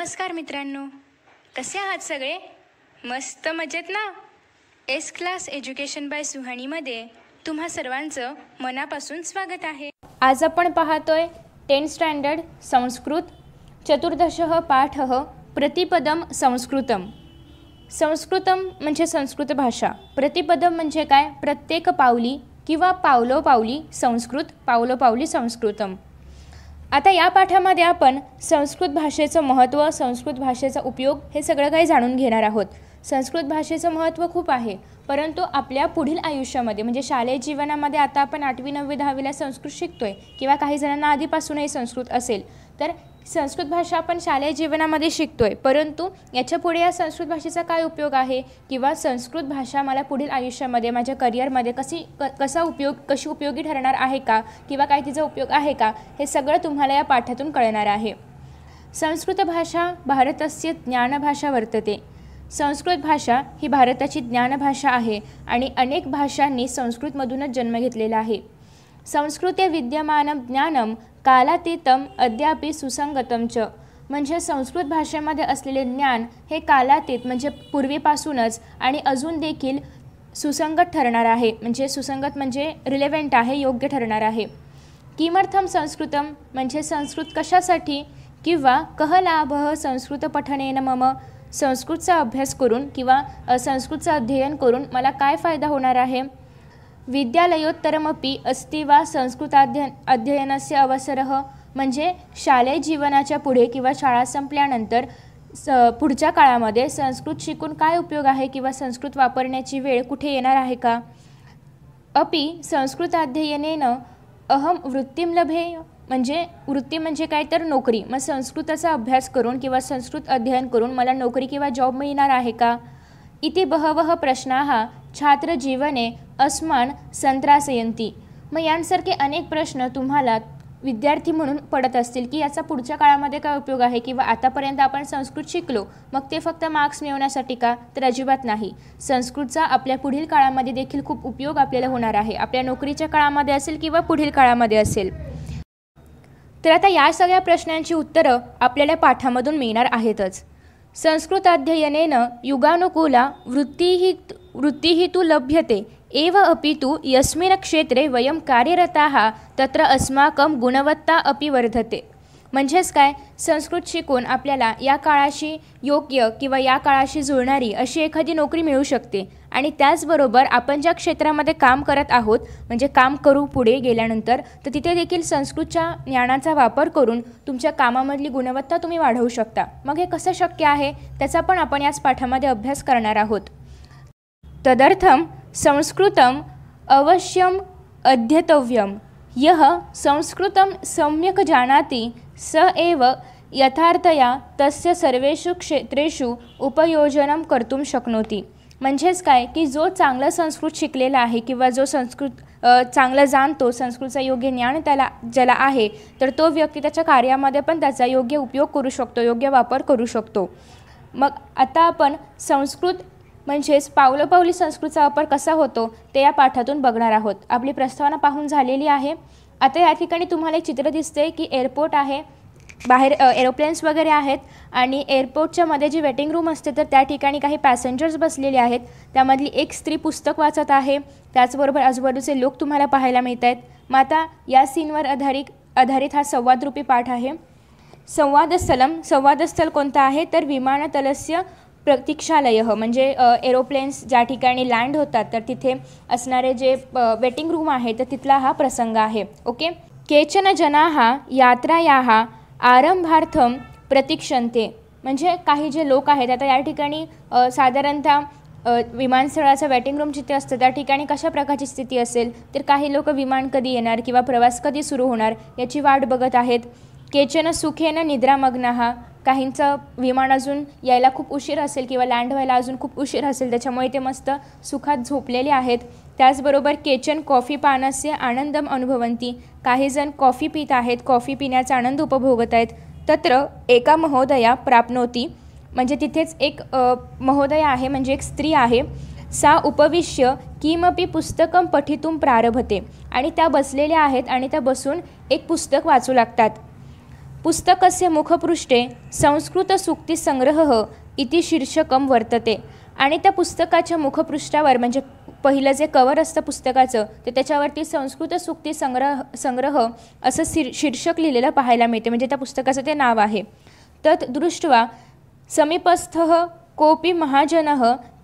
नमस्कार मित्रांनो कसे आहात सगळे मस्त मजेत ना एस क्लास एज्युकेशन बाय सुहाणीमध्ये तुम्हा सर्वांचं मनापासून स्वागत आहे आज आपण पाहतोय टेन स्टँडर्ड संस्कृत चतुर्दश पाठ प्रतिपदम संस्कृतम संस्कृतम म्हणजे संस्कृत भाषा प्रतिपदम म्हणजे काय प्रत्येक पावली किंवा पावलोपावली संस्कृत पावलोपावली संस्कृतम आता या पाठामध्ये आपण संस्कृत भाषेचं महत्त्व संस्कृत भाषेचा उपयोग हे सगळं काही जाणून घेणार आहोत संस्कृत भाषेचं महत्त्व खूप आहे परंतु आपल्या पुढील आयुष्यामध्ये म्हणजे शालेय जीवनामध्ये आता आपण आठवी नववी दहावीला संस्कृत शिकतो आहे किंवा काही जणांना आधीपासूनही संस्कृत असेल तर संस्कृत भाषा आपण शालेय जीवनामध्ये शिकतो आहे परंतु याच्या पुढे या संस्कृत भाषेचा काय उपयोग आहे किंवा संस्कृत भाषा मला पुढील आयुष्यामध्ये माझ्या करिअरमध्ये कशी क कसा उपयोग कशी उपयोगी ठरणार आहे का किंवा काय तिचा उपयोग आहे का हे सगळं तुम्हाला या पाठातून कळणार आहे संस्कृत भाषा भारतस्य ज्ञानभाषा वर्तते संस्कृत भाषा ही भारताची ज्ञानभाषा आहे आणि अनेक भाषांनी संस्कृतमधूनच जन्म घेतलेला आहे संस्कृते विद्यमानं ज्ञानम कालातीतम अद्यापि सुसंगतम च म्हणजे संस्कृत भाषेमध्ये असलेले ज्ञान हे कालातीत म्हणजे पूर्वीपासूनच आणि अजून देखील सुसंगत ठरणार आहे म्हणजे सुसंगत म्हणजे रिलेव्हेंट आहे योग्य ठरणार आहे किमर्थम संस्कृतम म्हणजे संस्कृत कशासाठी किंवा कह लाभ संस्कृत पठनेन मम संस्कृतचा अभ्यास करून किंवा संस्कृतचं अध्ययन करून मला काय फायदा होणार आहे विद्यालयोत्तरमपि अस्ति वा संस्कृताध्ययन अध्ययनस्य अवसरः म्हणजे शालेय जीवनाच्या पुढे किंवा शाळा संपल्यानंतर स पुढच्या काळामध्ये संस्कृत शिकून काय उपयोग आहे किंवा संस्कृत वापरण्याची वेळ कुठे येणार आहे का अपि संस्कृताध्ययनेनं अहम वृत्तीम लभे म्हणजे वृत्ती म्हणजे काय तर नोकरी मग संस्कृताचा अभ्यास करून किंवा संस्कृत अध्ययन करून मला नोकरी किंवा जॉब मिळणार आहे का इथे बहवः प्रश्नाः छात्र जीवने अस्मान संत्रासयंती मग यांसारखे अनेक प्रश्न तुम्हाला विद्यार्थी म्हणून पडत असतील की याचा पुढच्या काळामध्ये काय उपयोग आहे किंवा आतापर्यंत आपण संस्कृत शिकलो मग ते फक्त मार्क्स मिळवण्यासाठी का तर अजिबात नाही संस्कृतचा आपल्या पुढील काळामध्ये देखील खूप उपयोग आपल्याला होणार आहे आपल्या नोकरीच्या काळामध्ये असेल किंवा पुढील काळामध्ये असेल तर आता या सगळ्या प्रश्नांची उत्तरं आपल्याला पाठामधून मिळणार आहेतच संस्कृताध्ययनेन युगानुकूला वृत्तीही वृत्तिः तु लभ्यते एव अपि तु यस्मिन् क्षेत्रे वयं कार्यरताः तत्र अस्माकं गुणवत्ता अपि वर्धते म्हणजेच काय संस्कृत शिकून आपल्याला या काळाशी योग्य किंवा या काळाशी जुळणारी अशी एखादी नोकरी मिळू शकते आणि त्याचबरोबर आपण ज्या क्षेत्रामध्ये काम करत आहोत म्हणजे काम करू पुढे गेल्यानंतर तर तिथे देखील संस्कृतच्या ज्ञानाचा वापर करून तुमच्या कामामधली गुणवत्ता तुम्ही वाढवू शकता मग हे कसं शक्य आहे त्याचा पण आपण याच पाठामध्ये अभ्यास करणार आहोत तदर्थम संस्कृतम अवश्यम अध्यतव्यम यह संस्कृतं सम्यक जानाति स एव यथार्थया तस्य सर्वेषु क्षेत्रेषु उपयोजनं कर्तुं शक्नोति म्हणजेच काय की जो चांगला संस्कृत शिकलेला आहे किंवा जो संस्कृत चांगला जाणतो संस्कृतचा योग्य ज्ञान त्याला ज्याला आहे तर तो व्यक्ती त्याच्या कार्यामध्ये पण त्याचा योग्य उपयोग करू शकतो योग्य वापर करू शकतो मग आता आपण संस्कृत म्हणजेच पावलोपावली संस्कृतचा वापर कसा होतो ते या पाठातून बघणार आहोत आपली प्रस्तावना पाहून झालेली आहे आता या ठिकाणी तुम्हाला एक चित्र दिसते की एअरपोर्ट आहे बाहेर एरोप्लेन्स वगैरे आहेत आणि एअरपोर्टच्या मध्ये जी वेटिंग रूम असते तर त्या ठिकाणी काही पॅसेंजर्स बसलेले आहेत त्यामधली एक स्त्री पुस्तक वाचत आहे त्याचबरोबर आजूबाजूचे लोक तुम्हाला पाहायला मिळत आहेत मग आता या सीनवर आधारित आधारित हा संवादरूपी पाठ आहे संवादस्थलम संवादस्थल कोणता आहे तर विमानतलस्य प्रतीक्षालय म्हणजे एरोप्लेन्स ज्या ठिकाणी लँड होतात तर तिथे असणारे जे वेटिंग रूम आहे तर तिथला हा प्रसंग आहे ओके केचन जना या आरंभार्थम प्रतीक्षणते म्हणजे काही जे लोक आहेत आता या ठिकाणी साधारणतः विमानस्थळाचं वेटिंग रूम जिथे असतं त्या ठिकाणी कशा प्रकारची स्थिती असेल तर काही लोक विमान कधी येणार किंवा प्रवास कधी सुरू होणार याची वाट बघत आहेत केचन सुखेनं निद्रामग्न हा काहींचं विमान अजून यायला खूप उशीर असेल किंवा लँड व्हायला अजून खूप उशीर असेल त्याच्यामुळे ते मस्त सुखात झोपलेले आहेत त्याचबरोबर केचन कॉफी पानस्य आनंदम अनुभवंती काहीजण कॉफी पित आहेत कॉफी पिण्याचा आनंद उपभोगत आहेत तत्र एका महोदया प्राप्नोती म्हणजे तिथेच एक महोदया आहे म्हणजे एक स्त्री आहे सा उपविश्य किमपी पुस्तकं पठितून प्रारभते आणि त्या बसलेल्या आहेत आणि त्या बसून एक पुस्तक वाचू लागतात पुस्तकस्य मुखपृष्ठे संग्रह इति शीर्षकम वर्तते आणि त्या पुस्तकाच्या मुखपृष्ठावर म्हणजे पहिलं जे कवर असतं पुस्तकाचं ते त्याच्यावरती संस्कृत सुक्ती संग्रह संग्रह असं शीर शीर्षक लिहिलेलं पाहायला मिळते म्हणजे त्या पुस्तकाचं ते नाव आहे दृष्ट्वा समीपस्थ कोपी महाजन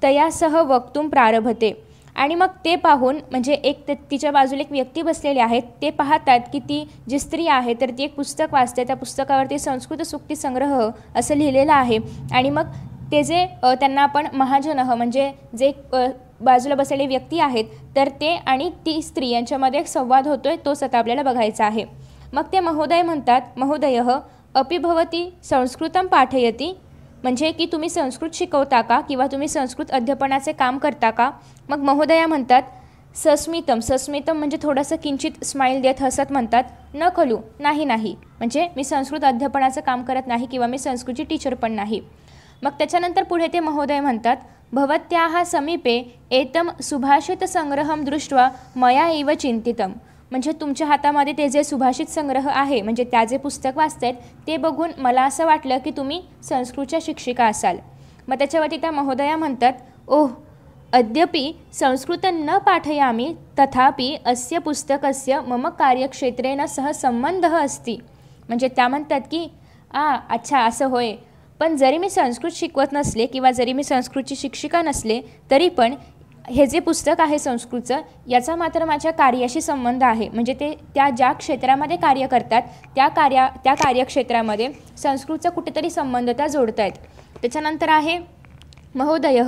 तया सह वक्तुम प्रारभते आणि मग ते पाहून म्हणजे एक तिच्या बाजूला एक व्यक्ती बसलेली आहे ते पाहतात की ती जी स्त्री आहे तर ती एक पुस्तक वाचते त्या पुस्तकावरती संस्कृत सुक्ती संग्रह असं लिहिलेलं आहे आणि मग ते जे त्यांना आपण महाजन म्हणजे जे बाजूला बसलेले व्यक्ती आहेत तर ते आणि ती स्त्री यांच्यामध्ये एक संवाद होतोय तो आता आपल्याला बघायचा आहे मग ते महोदय म्हणतात महोदय अपिभवती संस्कृतम पाठयती म्हणजे की तुम्ही संस्कृत शिकवता का किंवा तुम्ही संस्कृत अध्यापनाचे काम करता का मग महोदया म्हणतात सस्मितम सस्मितम म्हणजे थोडंसं किंचित स्माईल देत हसत म्हणतात न खलू नाही नाही म्हणजे मी संस्कृत अध्यापनाचं काम करत नाही किंवा मी संस्कृतची टीचर पण नाही मग त्याच्यानंतर पुढे ते महोदय म्हणतात भवत्याः समीपे सुभाषित सुभाषितसंग्रहं दृष्ट्वा मया एव चिंतितं म्हणजे तुमच्या हातामध्ये ते जे सुभाषित संग्रह आहे म्हणजे त्या जे पुस्तक वाचत ते बघून मला असं वाटलं की तुम्ही संस्कृतच्या शिक्षिका असाल मग त्याच्यावरती त्या महोदया म्हणतात ओह अद्यपि संस्कृत न पाठयामी तथापि अस्य पुस्तकस्य मम कार्यक्षेत्रेन सह संबंध अस्ति म्हणजे त्या म्हणतात की आ अच्छा असं होय पण जरी मी संस्कृत शिकवत नसले किंवा जरी मी संस्कृतची शिक्षिका नसले तरी पण हे जे पुस्तक आहे संस्कृतचं याचा मात्र माझ्या कार्याशी संबंध आहे म्हणजे ते त्या ज्या क्षेत्रामध्ये कार्य करतात त्या कार्या त्या कार्यक्षेत्रामध्ये संस्कृतचा कुठेतरी संबंध त्या आहेत त्याच्यानंतर आहे महोदय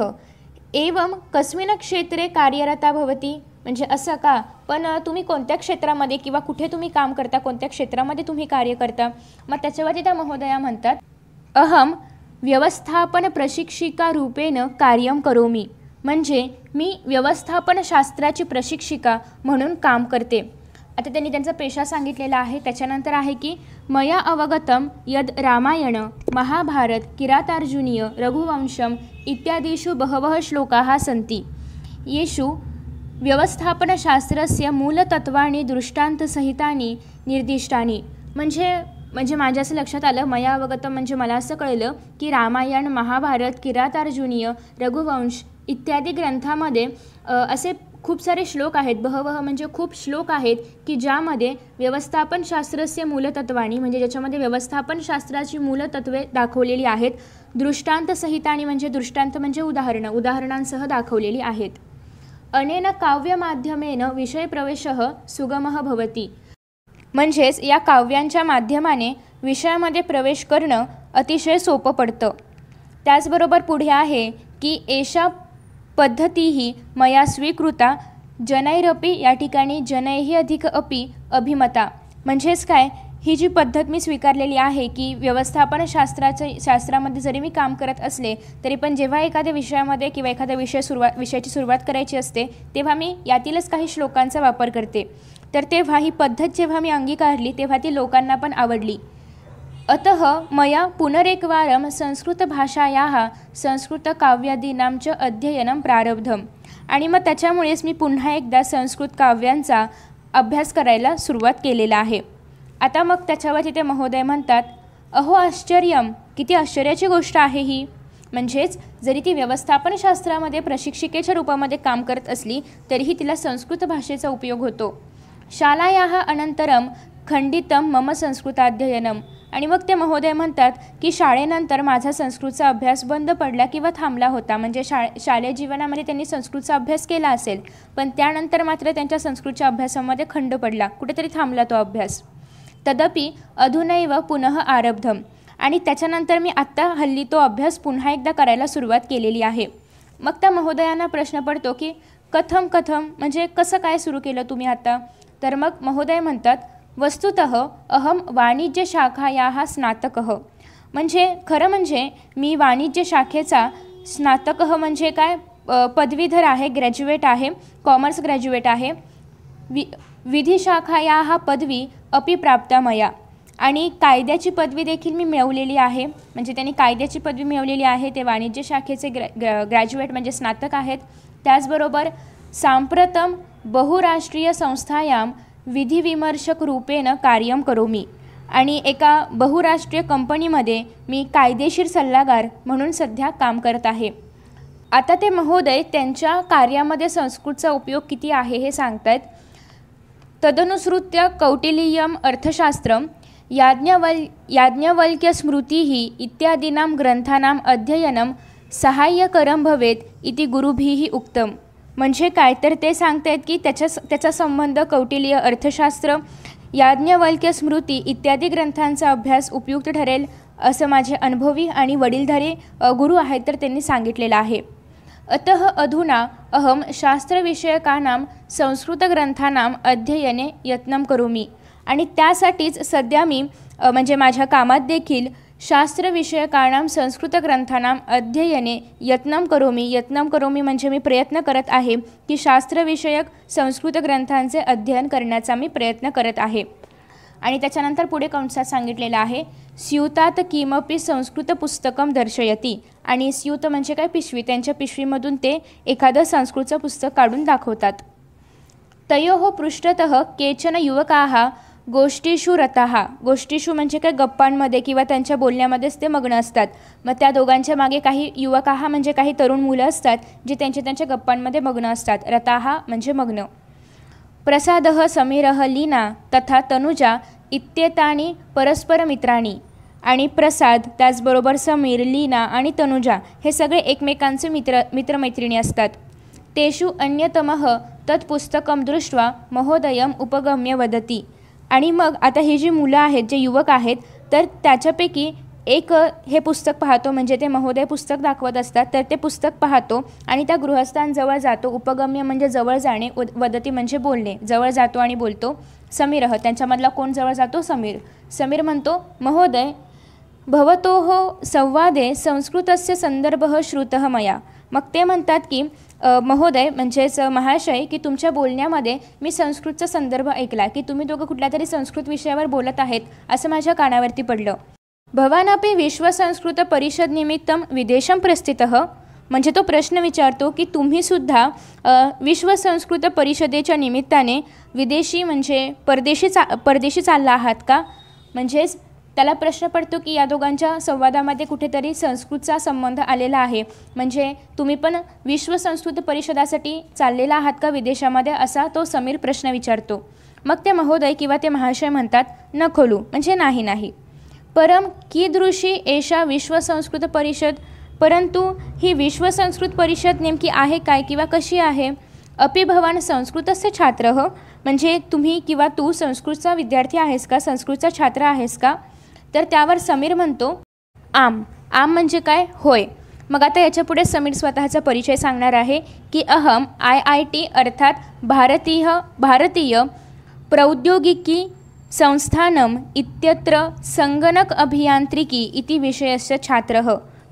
एवम कस्मिन क्षेत्रे कार्यरता भवती म्हणजे असं का पण तुम्ही कोणत्या क्षेत्रामध्ये किंवा कुठे तुम्ही काम करता कोणत्या क्षेत्रामध्ये तुम्ही कार्य करता मग त्याच्यावरती त्या महोदया म्हणतात अहं व्यवस्थापनप्रशिक्षिकारूपेण कार्यं करोमि म्हणजे मी व्यवस्थापनशास्त्राची प्रशिक्षिका म्हणून काम करते आता त्यांनी त्यांचा पेशा सांगितलेला आहे त्याच्यानंतर आहे की मया अवगतम यद रामायण महाभारत किरातार्जुनीय रघुवंशम इत्यादिषु बहवः श्लोकाः सन्ति येषु व्यवस्थापनशास्त्रस्य मूलतत्वानि दृष्टान्तसहितानि निर्दिष्टानि म्हणजे म्हणजे माझ्या असं लक्षात आलं मया अवगत म्हणजे मला असं कळलं की रामायण महाभारत किरातार्जुनीय रघुवंश इत्यादी ग्रंथामध्ये असे खूप सारे श्लोक आहेत बहवह म्हणजे खूप श्लोक आहेत की ज्यामध्ये व्यवस्थापनशास्त्रस्य मूलतत्वानी म्हणजे ज्याच्यामध्ये व्यवस्थापनशास्त्राची मूलतत्वे दाखवलेली आहेत दृष्टांत म्हणजे दृष्टांत म्हणजे उदाहरणं उदाहरणांसह दाखवलेली आहेत अनेन काव्यमाध्यमेन विषयप्रवेश सुगम भवती म्हणजेच या काव्यांच्या माध्यमाने विषयामध्ये प्रवेश करणं अतिशय सोपं पडतं त्याचबरोबर पुढे आहे की एषा पद्धतीही मया स्वीकृता जनैरपी या ठिकाणी जनैही अधिक अपी अभिमता म्हणजेच काय ही जी पद्धत मी स्वीकारलेली आहे की व्यवस्थापन शास्त्राचं शास्त्रामध्ये जरी मी काम करत असले तरी पण जेव्हा एखाद्या विषयामध्ये किंवा एखादा विषय सुरुवात विषयाची सुरुवात करायची असते तेव्हा मी यातीलच काही श्लोकांचा वापर करते तर तेव्हा ही पद्धत जेव्हा मी अंगीकारली तेव्हा ती लोकांना पण आवडली अत मया पुनरेकवारं संस्कृतभाषायाः संस्कृत च अध्ययनं प्रारब्धम आणि मग त्याच्यामुळेच मी पुन्हा एकदा संस्कृत काव्यांचा अभ्यास करायला सुरुवात केलेला आहे आता मग त्याच्यावर तिथे महोदय म्हणतात अहो आश्चर्यम किती आश्चर्याची गोष्ट आहे ही म्हणजेच जरी ती व्यवस्थापनशास्त्रामध्ये प्रशिक्षिकेच्या रूपामध्ये काम करत असली तरीही तिला संस्कृत भाषेचा उपयोग होतो शालायाः अनंतरम खंडितं मम संस्कृताध्ययनम आणि मग ते महोदय म्हणतात की शाळेनंतर माझा संस्कृतचा अभ्यास बंद पडला किंवा थांबला होता म्हणजे शाळे शालेय जीवनामध्ये त्यांनी संस्कृतचा अभ्यास केला असेल पण त्यानंतर मात्र त्यांच्या संस्कृतच्या अभ्यासामध्ये खंड पडला कुठेतरी थांबला तो अभ्यास तदपि अधूनैव पुनः आरब्धम आणि त्याच्यानंतर मी आत्ता हल्ली तो अभ्यास पुन्हा एकदा करायला सुरुवात केलेली आहे मग त्या महोदयांना प्रश्न पडतो की कथम कथम म्हणजे कसं काय सुरू केलं तुम्ही आता तर मग महोदय म्हणतात वस्तुत अहम वाणिज्य शाखा या हा स्नातक म्हणजे खरं म्हणजे मी वाणिज्य शाखेचा स्नातक म्हणजे काय पदवीधर आहे ग्रॅज्युएट आहे कॉमर्स ग्रॅज्युएट आहे वि विधीशाखा या हा पदवी प्राप्ता मया आणि कायद्याची पदवी देखील मी मिळवलेली आहे म्हणजे त्यांनी कायद्याची पदवी मिळवलेली आहे ते वाणिज्य शाखेचे ग्रॅ ग्रॅज्युएट म्हणजे स्नातक आहेत त्याचबरोबर सांप्रतम बहुराष्ट्रीय बहुराष्ट्रीयसंस्थायां विधिविमर्शकरूपेण कार्यं करोमि आणि एका बहुराष्ट्रीय कंपनीमध्ये मी कायदेशीर सल्लागार म्हणून सध्या काम करत आहे आता ते महोदय त्यांच्या कार्यामध्ये संस्कृतचा उपयोग किती आहे हे सांगतायत तदनुसृत्य कौटिल्यम अर्थशास्त्रं याज्ञवल् याज्ञवल्क्यस्मृतिः इत्यादीनां ग्रंथानां अध्ययनं सहाय्यकरं भवेत इति गुरुभिः उक्तम् म्हणजे काय तर ते सांगतायत की त्याच्या त्याचा संबंध कौटिल्य अर्थशास्त्र याज्ञवल्क्य स्मृती इत्यादी ग्रंथांचा अभ्यास उपयुक्त ठरेल असं माझे अनुभवी आणि वडीलधारे गुरु आहेत तर त्यांनी सांगितलेलं आहे अत अधुना अहम शास्त्रविषयकानां संस्कृतग्रंथानाम अध्ययने करू मी आणि त्यासाठीच सध्या मी म्हणजे माझ्या कामात देखील शास्त्रविषयकानां संस्कृत ग्रंथानाम अध्ययने यत्नम करोमी यत्नम करोमी म्हणजे मी प्रयत्न करत आहे की शास्त्रविषयक संस्कृत ग्रंथांचे अध्ययन करण्याचा मी प्रयत्न करत आहे आणि त्याच्यानंतर पुढे कंसात सांगितलेलं आहे स्यूतात किमपी संस्कृत पुस्तकं दर्शयती आणि स्यूत म्हणजे काय पिशवी त्यांच्या पिशवीमधून ते एखादं संस्कृतचं पुस्तक काढून दाखवतात तयो पृष्ठतः केचन युवका गोष्टीशू हा गोष्टीशू म्हणजे काय गप्पांमध्ये किंवा त्यांच्या बोलण्यामध्येच ते मग्न असतात मग त्या दोघांच्या मागे काही युवकाहा म्हणजे काही तरुण मुलं असतात जे त्यांच्या त्यांच्या गप्पांमध्ये मग्न असतात रताहा म्हणजे मग्न प्रसादः समीरह लीना तथा तनुजा इत्येतानी परस्परमित्राणी आणि प्रसाद त्याचबरोबर समीर लीना आणि तनुजा हे सगळे एकमेकांचे मित्र मित्रमैत्रिणी असतात तेषु अन्यतमः तत्पुस्तकं दृष्ट्वा महोदयम उपगम्य वदती आणि मग आता ही जी मुलं आहेत जे युवक आहेत तर त्याच्यापैकी एक हे पुस्तक पाहतो म्हणजे ते महोदय पुस्तक दाखवत असतात तर ते पुस्तक पाहतो आणि त्या गृहस्थांजवळ जातो उपगम्य म्हणजे जवळ जाणे वदती म्हणजे बोलणे जवळ जातो आणि बोलतो समीरह त्यांच्यामधला कोण जवळ जातो समीर समीर म्हणतो महोदय भवतो हो संवादे संस्कृतस्य संदर्भ श्रुत मया मग ते म्हणतात की महोदय म्हणजेच महाशय की तुमच्या बोलण्यामध्ये मी संस्कृतचा संदर्भ ऐकला की तुम्ही दोघं कुठल्या तरी संस्कृत विषयावर बोलत आहेत असं माझ्या कानावरती पडलं भवानपी विश्वसंस्कृत परिषद निमित्तम विदेशम प्रस्थित म्हणजे तो प्रश्न विचारतो की तुम्हीसुद्धा विश्वसंस्कृत परिषदेच्या निमित्ताने विदेशी म्हणजे परदेशी चा परदेशी चालला आहात का म्हणजेच त्याला प्रश्न पडतो की या दोघांच्या संवादामध्ये कुठेतरी संस्कृतचा संबंध आलेला आहे म्हणजे तुम्ही पण विश्व संस्कृत परिषदासाठी चाललेला आहात का विदेशामध्ये असा तो समीर प्रश्न विचारतो मग ते महोदय किंवा ते महाशय म्हणतात न खोलू म्हणजे नाही नाही परम कीदृशी एषा विश्व संस्कृत परिषद परंतु ही विश्व संस्कृत परिषद नेमकी आहे काय किंवा कशी आहे अपि भवान संस्कृतस्य छात्र म्हणजे तुम्ही किंवा तू संस्कृतचा विद्यार्थी आहेस का संस्कृतचा छात्र आहेस का तर त्यावर समीर म्हणतो आम आम म्हणजे काय होय मग आता याच्यापुढे समीर स्वतःचा परिचय सांगणार आहे की अहम आय आय टी अर्थात भारतीय भारतीय प्रौद्योगिकी संस्थानम इत्यत्र संगणक अभियांत्रिकी इति विषयस्य छात्र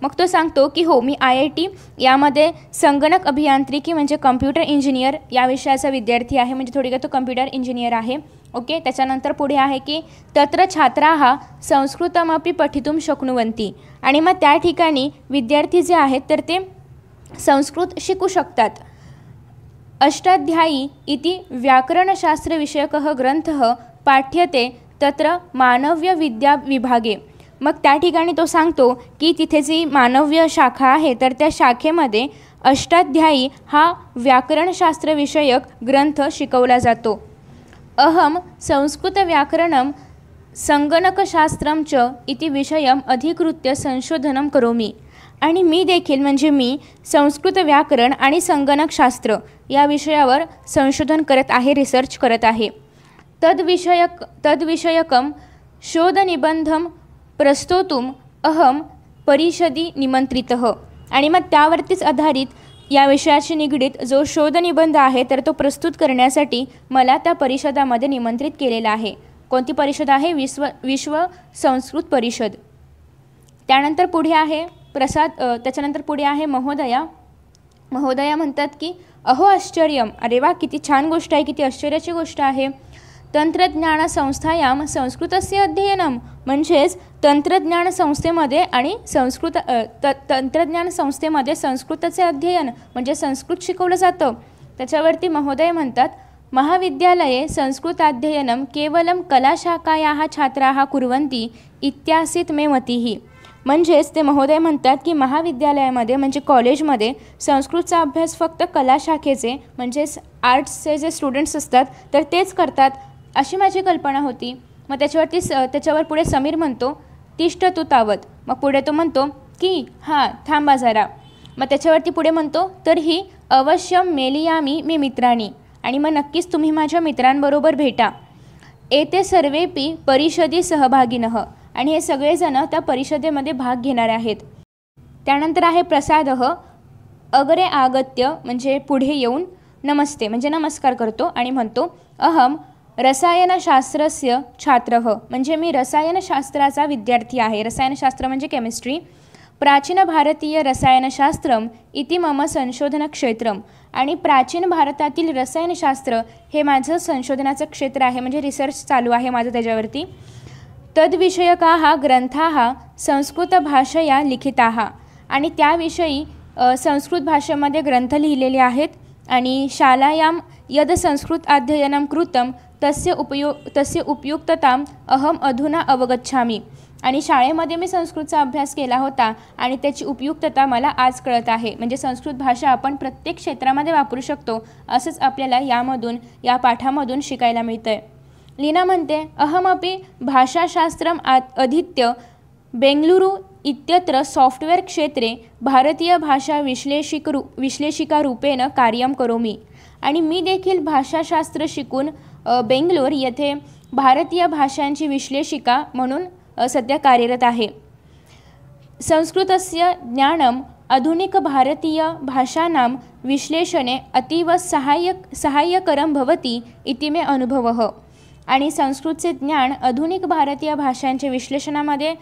मग तो सांगतो की हो मी आय आय टी यामध्ये संगणक अभियांत्रिकी म्हणजे कम्प्युटर इंजिनियर या विषयाचा विद्यार्थी आहे म्हणजे थोडक्यात तो कम्प्युटर इंजिनियर आहे ओके त्याच्यानंतर पुढे आहे की तत्र छात्रा हा संस्कृतमपी पठितुम शक्नुवंती आणि मग त्या ठिकाणी विद्यार्थी जे आहेत तर ते संस्कृत शिकू शकतात अष्टाध्यायी इति व्याकरणशास्त्रविषयकः ग्रंथः पाठ्यते तत्र मानव्य विद्या विभागे मग त्या ठिकाणी तो सांगतो की तिथे जी मानव्य शाखा आहे तर त्या शाखेमध्ये अष्टाध्यायी हा व्याकरणशास्त्रविषयक ग्रंथ शिकवला जातो अहं संस्कृतव्याकरणं संगणकशास्त्रं च इति विषयम् अधिकृत्य संशोधनं करोमि आणि मी देखील म्हणजे मी संस्कृतव्याकरण आणि संगणकशास्त्र या विषयावर संशोधन करत आहे रिसर्च करत आहे तद्विषयक तद्विषयकं शोधनिबन्धं प्रस्तोतुम अहं परिषदी निमंत्रितः आणि मग त्यावरतीच आधारित या विषयाशी निगडीत जो शोधनिबंध आहे तर तो प्रस्तुत करण्यासाठी मला त्या परिषदामध्ये निमंत्रित केलेला आहे कोणती परिषद आहे विश्व विश्व संस्कृत परिषद त्यानंतर पुढे आहे प्रसाद त्याच्यानंतर पुढे आहे महोदया महोदया म्हणतात की अहो आश्चर्यम अरे वा किती छान गोष्ट आहे किती आश्चर्याची गोष्ट आहे तंत्रज्ञानसंस्थायां संस्कृतस्य अध्ययनं म्हणजेच संस्थेमध्ये आणि संस्कृत त संस्थेमध्ये संस्कृताचे अध्ययन म्हणजे संस्कृत शिकवलं जातं त्याच्यावरती महोदय म्हणतात महाविद्यालये संस्कृताध्ययनं केवलं कलाशाखायाः छात्राः कुर्वन्ति इत्यासीत मे मतीही म्हणजेच ते महोदय म्हणतात की महाविद्यालयामध्ये म्हणजे कॉलेजमध्ये संस्कृतचा अभ्यास फक्त कलाशाखेचे म्हणजेच आर्ट्सचे जे स्टुडंट्स असतात तर तेच करतात अशी माझी कल्पना होती मग त्याच्यावरती स त्याच्यावर पुढे समीर म्हणतो तिष्ट तू तावत मग पुढे तो म्हणतो की हां थांबा जरा मग त्याच्यावरती पुढे म्हणतो तर ही अवश्य मेलियामी मी मित्रांनी आणि मग नक्कीच तुम्ही माझ्या मित्रांबरोबर भेटा येते सर्वेपी परिषदी सहभागीन आणि हे सगळेजण त्या परिषदेमध्ये भाग घेणार आहेत त्यानंतर आहे प्रसाद अगरे आगत्य म्हणजे पुढे येऊन नमस्ते म्हणजे नमस्कार करतो आणि म्हणतो अहम रसायनशास्त्रस्य छात्र म्हणजे मी रसायनशास्त्राचा विद्यार्थी आहे रसायनशास्त्र म्हणजे केमिस्ट्री प्राचीन भारतीय रसायनशास्त्र इति मम संशोधनक्षेत्रम आणि प्राचीन भारतातील रसायनशास्त्र हे माझं संशोधनाचं क्षेत्र आहे म्हणजे रिसर्च चालू आहे माझं त्याच्यावरती तद्विषयका ग्रंथा भाषया लिखिता आणि त्याविषयी संस्कृत भाषेमध्ये ग्रंथ लिहिलेले आहेत आणि शालायाम यद संस्कृत अध्ययनं कृतम तस्य उपयोग तस्य उपयुक्तता अहम् अधुना अवगच्छामी आणि शाळेमध्ये मी संस्कृतचा अभ्यास केला होता आणि त्याची उपयुक्तता मला आज कळत आहे म्हणजे संस्कृत भाषा आपण प्रत्येक क्षेत्रामध्ये वापरू शकतो असंच आपल्याला यामधून या पाठामधून शिकायला मिळतं आहे लीना म्हणते अहमपी भाषाशास्त्रम आ अधित्य बेंगलुरू इत्यत्र सॉफ्टवेअर क्षेत्रे भारतीय भाषा विश्लेषिकरू रूपेण कार्यम करोमी आणि मी देखील भाषाशास्त्र शिकून बेंगलोर येथे भारतीय भाषांची विश्लेषिका म्हणून सध्या कार्यरत आहे संस्कृतस्य ज्ञानम आधुनिक भारतीय भाषानाम विश्लेषणे अतीव सहाय्यक सहाय्यकरं भवती इति मे अनुभवः आणि संस्कृतचे ज्ञान आधुनिक भारतीय भाषांच्या विश्लेषणामध्ये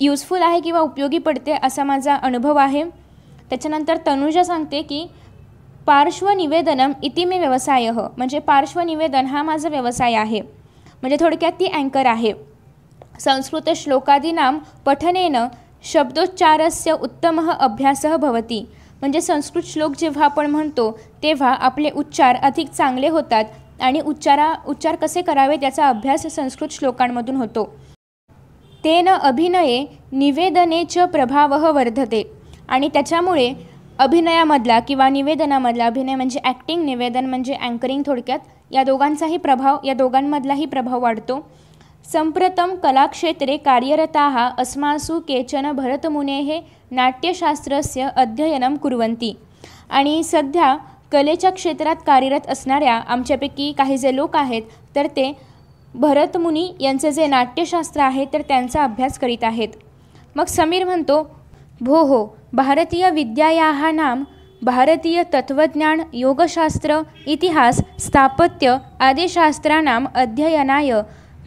युजफुल आहे किंवा उपयोगी पडते असा माझा अनुभव आहे त्याच्यानंतर तनुजा सांगते की पार्श्वनिवेदनम इति मे व्यवसाय म्हणजे पार्श्वनिवेदन हा माझा व्यवसाय आहे म्हणजे थोडक्यात ती अँकर आहे संस्कृत श्लोकादीनाम पठनेन शब्दोच्चारस्य उत्तम अभ्यास भवती म्हणजे संस्कृत श्लोक जेव्हा आपण म्हणतो तेव्हा आपले उच्चार अधिक चांगले होतात आणि उच्चारा उच्चार कसे करावे त्याचा अभ्यास संस्कृत श्लोकांमधून होतो तेन अभिनये निवेदने च प्रभाव वर्धते आणि त्याच्यामुळे अभिनयामधला किंवा निवेदनामधला अभिनय म्हणजे ॲक्टिंग निवेदन म्हणजे अँकरिंग थोडक्यात या दोघांचाही प्रभाव या दोघांमधलाही प्रभाव वाढतो संप्रतम कलाक्षेत्रे कार्यरताः अस्मासु केचन भरतमुने हे नाट्यशास्त्रस्य अध्ययनं कुर्वन्ति आणि सध्या कलेच्या क्षेत्रात कार्यरत असणाऱ्या आमच्यापैकी काही जे लोक आहेत तर ते भरतमुनी यांचं जे नाट्यशास्त्र आहे तर त्यांचा अभ्यास करीत आहेत मग समीर म्हणतो भारतीय भारतीयविद्यायाः नाम इतिहास स्थापत्य आदिशास्त्राणाम् अध्ययनाय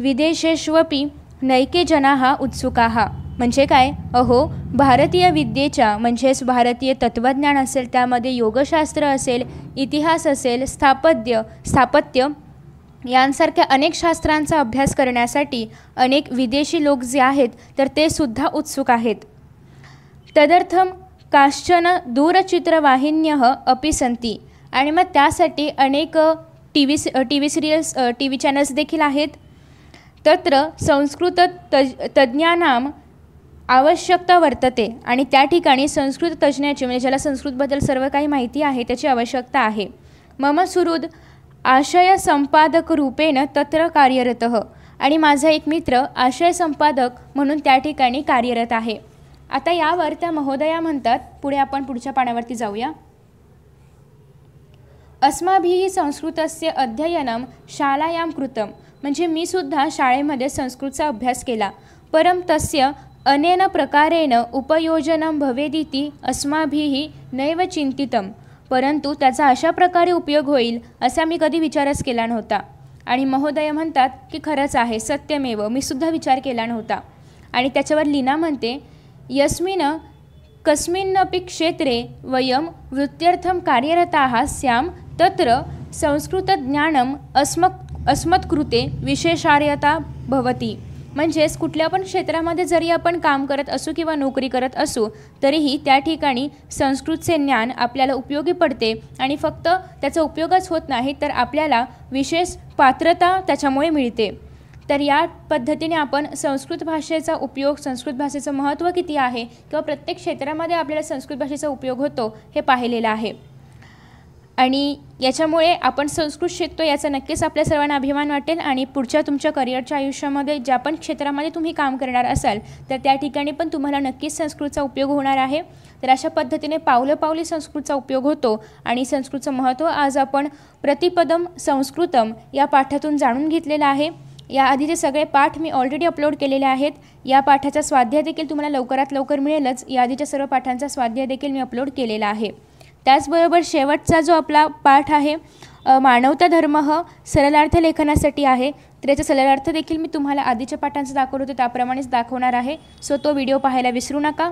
विदेशेष्वपि नैके जनाः उत्सुकाः म्हणजे काय अहो भारतीय विद्येच्या म्हणजेच भारतीय तत्त्वज्ञान असेल त्यामध्ये योगशास्त्र असेल इतिहास असेल स्थापत्य स्थापत्य यांसारख्या अनेक शास्त्रांचा अभ्यास करण्यासाठी अनेक विदेशी लोक जे आहेत तर ते सुद्धा उत्सुक आहेत तदर्थं काश्चन दूरचित्रवाहिन्यः अपि सन्ति आणि मग त्यासाठी अनेक TV TV serials TV channels देखील आहेत तत्र संस्कृत तज तज्ज्ञानां आवश्यकता वर्तते आणि त्या ठिकाणी संस्कृत तज्ज्ञाची म्हणजे ज्याला संस्कृतबद्दल सर्व काही माहिती आहे त्याची आवश्यकता आहे मम सुहृद आशयसंपादकरूपेण तत्र कार्यरत आणि माझा एक मित्र आशय संपादक म्हणून त्या ठिकाणी कार्यरत आहे आता यावर त्या महोदया म्हणतात पुढे आपण पुढच्या पाण्यावरती जाऊया अस्माभिः संस्कृतस्य अध्ययनं शालायां कृतं म्हणजे मी सुद्धा शाळेमध्ये संस्कृतचा अभ्यास केला परम तस्य अनेन प्रकारेण उपयोजनं भवेदिती अस्माभिः नैव चिंतितं परंतु त्याचा अशा प्रकारे उपयोग होईल असा मी कधी विचारच केला नव्हता आणि महोदय म्हणतात की खरंच आहे सत्यमेव मी सुद्धा विचार केला नव्हता आणि त्याच्यावर लीना म्हणते यस्मिन् कस्मिन्नपि क्षेत्रे वयं वृत्यर्थं कार्यरताः स्यां तत्र संस्कृतज्ञानम् अस्मत् अस्मत्कृते विशेषार्हता भवति म्हणजेच कुठल्या पण क्षेत्रामध्ये जरी आपण काम करत असू किंवा नोकरी करत असू तरीही त्या ठिकाणी संस्कृतचे ज्ञान आपल्याला उपयोगी पडते आणि फक्त त्याचा उपयोगच होत नाही तर आपल्याला विशेष पात्रता त्याच्यामुळे मिळते तर या पद्धतीने आपण संस्कृत भाषेचा उपयोग संस्कृत भाषेचं महत्त्व किती आहे किंवा प्रत्येक क्षेत्रामध्ये आपल्याला संस्कृत भाषेचा उपयोग होतो हे पाहिलेलं आहे आणि याच्यामुळे आपण संस्कृत शिकतो याचा नक्कीच आपल्या सर्वांना अभिमान वाटेल आणि पुढच्या तुमच्या करिअरच्या आयुष्यामध्ये ज्या पण क्षेत्रामध्ये तुम्ही काम करणार असाल तर त्या ठिकाणी पण तुम्हाला नक्कीच संस्कृतचा उपयोग होणार आहे तर अशा पद्धतीने पावलं पावली संस्कृतचा उपयोग होतो आणि संस्कृतचं महत्त्व आज आपण प्रतिपदम संस्कृतम या पाठातून जाणून घेतलेलं आहे या आधीचे सगळे पाठ मी ऑलरेडी अपलोड केलेले आहेत या पाठाचा स्वाध्याय देखील तुम्हाला लवकरात लवकर मिळेलच या आधीच्या सर्व पाठांचा स्वाध्याय देखील मी अपलोड केलेला आहे त्याचबरोबर शेवटचा जो आपला पाठ आहे मानवता धर्म ह सरलार्थ लेखनासाठी आहे तर याचा सरलार्थ देखील मी तुम्हाला आधीच्या पाठांचं दाखवलं होतं त्याप्रमाणेच दाखवणार आहे सो तो व्हिडिओ पाहायला विसरू नका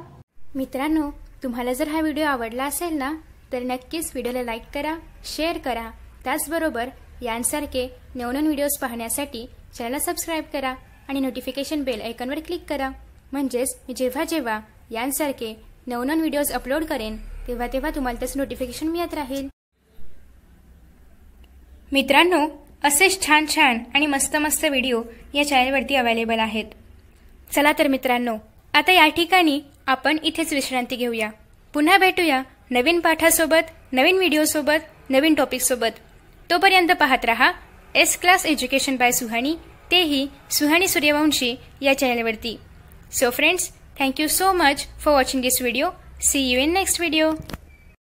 मित्रांनो तुम्हाला जर हा व्हिडिओ आवडला असेल ना तर नक्कीच व्हिडिओला लाईक करा शेअर करा त्याचबरोबर यांसारखे नवनवीन व्हिडिओज पाहण्यासाठी चॅनलला सबस्क्राईब करा आणि नोटिफिकेशन बेल आयकॉनवर क्लिक करा म्हणजेच मी जेव्हा जेव्हा यांसारखे नवनवन व्हिडिओज अपलोड करेन तेव्हा तेव्हा तुम्हाला त्याचं नोटिफिकेशन मिळत राहील मित्रांनो असेच छान छान आणि मस्त मस्त व्हिडिओ या चॅनलवरती अवेलेबल आहेत चला तर मित्रांनो आता या ठिकाणी आपण इथेच विश्रांती घेऊया पुन्हा भेटूया नवीन पाठासोबत नवीन व्हिडिओसोबत नवीन टॉपिकसोबत तोपर्यंत पाहत रहा S class education by Suhani तेही सुहानी सूर्यवंशी या चॅनलवरती so friends thank you so much for watching this video see you in next video